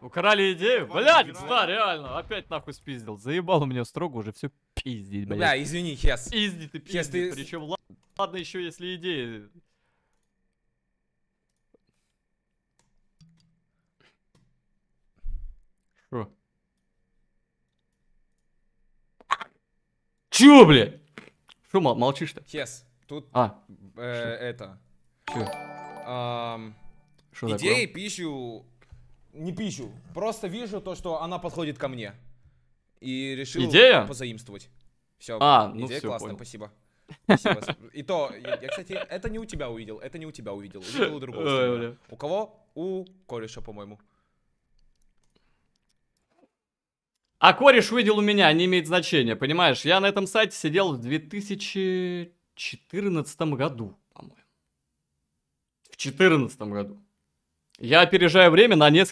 Украли идею? Блядь, да, реально. Опять нахуй спиздил. Заебал у меня строго уже все пиздить, блядь. Бля, извини, Хес. Пизди ты, пизди. Хес, ты... Причем ладно, ладно еще, если идеи. Что? Чё, блядь? Что молчишь-то? Хес, тут... А. Э, это. Чё? Эм, идеи пищу не пищу. Просто вижу то, что она подходит ко мне. И решил идея? позаимствовать. Все, а, ну идея все, классная, понял. спасибо. И то, я, кстати, это не у тебя увидел, это не у тебя увидел, увидел у другого. у кого? У кореша, по-моему. А кореш увидел у меня, не имеет значения, понимаешь? Я на этом сайте сидел в 2014 году, по-моему. В 2014 году. Я опережаю время на несколько